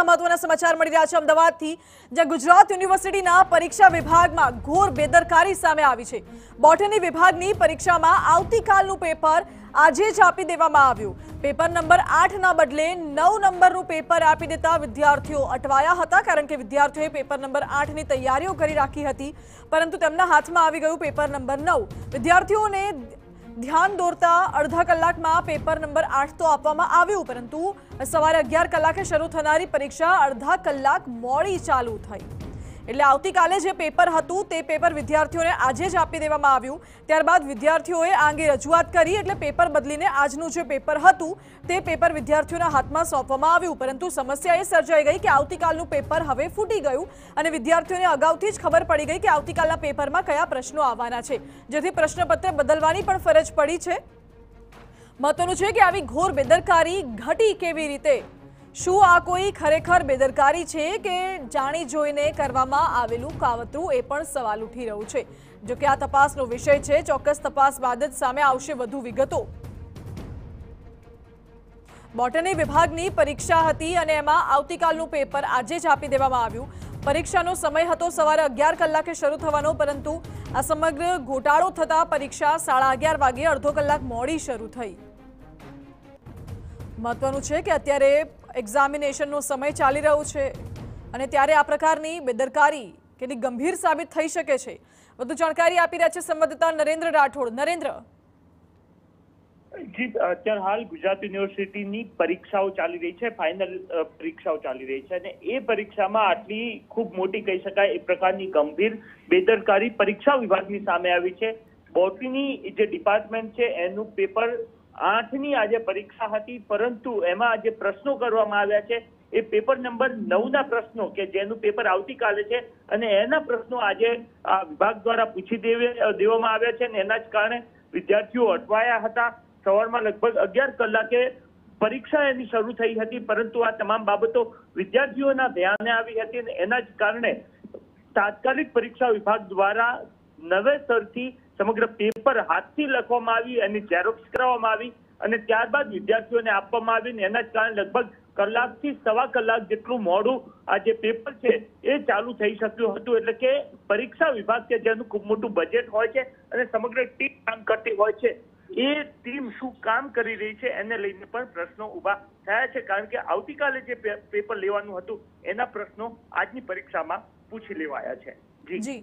આજના મહત્વના સમાચાર મળી રહ્યા છે અમદાવાદથી જ્યાં ગુજરાત યુનિવર્સિટીના પરીક્ષા વિભાગમાં ઘોર બેદરકારી સામે આવી છે બોટની વિભાગની પરીક્ષામાં આવતીકાલનું પેપર આજે જ આપી દેવામાં આવ્યું પેપર નંબર આઠના બદલે નવ નંબરનું પેપર આપી દેતા વિદ્યાર્થીઓ અટવાયા હતા કારણ કે વિદ્યાર્થીઓએ પેપર નંબર આઠની તૈયારીઓ કરી રાખી હતી પરંતુ તેમના હાથમાં આવી ગયું પેપર નંબર નવ વિદ્યાર્થીઓને ધ્યાન દોરતા અડધા કલાકમાં પેપર નંબર આઠ તો આપવામાં આવ્યું પરંતુ સવારે અગિયાર કલાકે શરૂ થનારી પરીક્ષા અડધા કલાક મોડી ચાલુ થઈ એટલે આવતીકાલે જે પેપર હતું તે પેપર વિદ્યાર્થીઓને આજે જ આપી દેવામાં આવ્યું ત્યારબાદ વિદ્યાર્થીઓએ આ અંગે રજૂઆત કરી એટલે પેપર બદલીને આજનું જે પેપર હતું તે પેપર વિદ્યાર્થીઓના હાથમાં સોંપવામાં આવ્યું પરંતુ સમસ્યા એ સર્જાઈ ગઈ કે આવતીકાલનું પેપર હવે ફૂટી ગયું અને વિદ્યાર્થીઓને અગાઉથી જ ખબર પડી ગઈ કે આવતીકાલના પેપરમાં કયા પ્રશ્નો આવવાના છે જેથી પ્રશ્નપત્ર બદલવાની પણ ફરજ પડી છે મહત્વનું છે કે આવી ઘોર બેદરકારી ઘટી કેવી રીતે શું આ કોઈ ખરેખર બેદરકારી છે કે જાણી જોઈને કરવામાં આવેલું કાવતરું એ પણ સવાલ ઉઠી રહ્યું છે જોકે આ તપાસનો વિષય છે ચોક્કસ તપાસ બાદ જ સામે આવશે વધુ વિગતો બોટની વિભાગની પરીક્ષા હતી અને એમાં આવતીકાલનું પેપર આજે જ આપી દેવામાં આવ્યું પરીક્ષાનો સમય હતો સવારે અગિયાર કલાકે શરૂ થવાનો પરંતુ આ સમગ્ર ઘોટાળો થતાં પરીક્ષા સાડા અગિયાર વાગે અડધો કલાક મોડી શરૂ થઈ મહત્વનું છે કે અત્યારે એક્ઝામિનેશનનો સમય ચાલી રહ્યો છે અને ત્યારે આ પ્રકારની બેદરકારી કેટલી ગંભીર સાબિત થઈ શકે છે વધુ જાણકારી આપી રહ્યા છે સંવાદદાતા નરેન્દ્ર રાઠોડ નરેન્દ્ર જી અત્યારે હાલ ગુજરાત યુનિવર્સિટીની પરીક્ષાઓ ચાલી રહી છે ફાઇનલ પરીક્ષાઓ ચાલી રહી છે અને એ પરીક્ષામાં આટલી ખૂબ મોટી કહી શકાય એ પ્રકારની ગંભીર બેદરકારી પરીક્ષા વિભાગની સામે આવી છે બોટીની જે ડિપાર્ટમેન્ટ છે એનું પેપર આઠની આજે પરીક્ષા હતી પરંતુ એમાં આજે પ્રશ્નો કરવામાં આવ્યા છે એ પેપર નંબર નવના પ્રશ્નો કે જેનું પેપર આવતીકાલે છે અને એના પ્રશ્નો આજે આ વિભાગ દ્વારા પૂછી દેવામાં આવ્યા છે અને એના જ કારણે વિદ્યાર્થીઓ અટવાયા હતા સવારમાં લગભગ અગિયાર કલાકે પરીક્ષા એની શરૂ થઈ હતી પરંતુ આ તમામ બાબતો વિદ્યાર્થીઓના ધ્યાને આવી હતી અને એના જ કારણે તાત્કાલિક પરીક્ષા વિભાગ દ્વારા નવેસરથી સમગ્ર પેપર હાથથી લખવામાં આવી એની ઝેરોક્ષ કરવામાં આવી અને ત્યારબાદ વિદ્યાર્થીઓને આપવામાં આવી ને એના કારણે લગભગ કલાકથી સવા કલાક જેટલું મોડું આ જે પેપર છે એ ચાલુ થઈ શક્યું હતું એટલે કે પરીક્ષા વિભાગ કે જેનું ખૂબ મોટું બજેટ હોય છે અને સમગ્ર ટીમ કામ કરતી હોય છે એ ટીમ શું કામ કરી રહી છે એને લઈને પણ પ્રશ્નો ઊભા થયા છે કારણ કે આવતીકાલે જે પેપર લેવાનું હતું એના પ્રશ્નો આજની પરીક્ષામાં પૂછી લેવાયા છે જી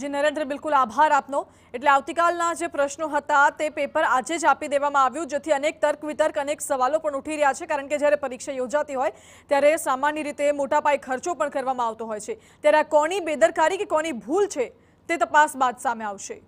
જે નરેન્દ્ર બિલકુલ આભાર આપનો એટલે આવતીકાલના જે પ્રશ્નો હતા તે પેપર આજે જ આપી દેવામાં આવ્યું જેથી અનેક તર્ક વિતર્ક અનેક સવાલો પણ ઉઠી રહ્યા છે કારણ કે જ્યારે પરીક્ષા યોજાતી હોય ત્યારે સામાન્ય રીતે મોટા પાયે ખર્ચો પણ કરવામાં આવતો હોય છે ત્યારે આ કોની બેદરકારી કે કોની ભૂલ છે તે તપાસ બાદ સામે આવશે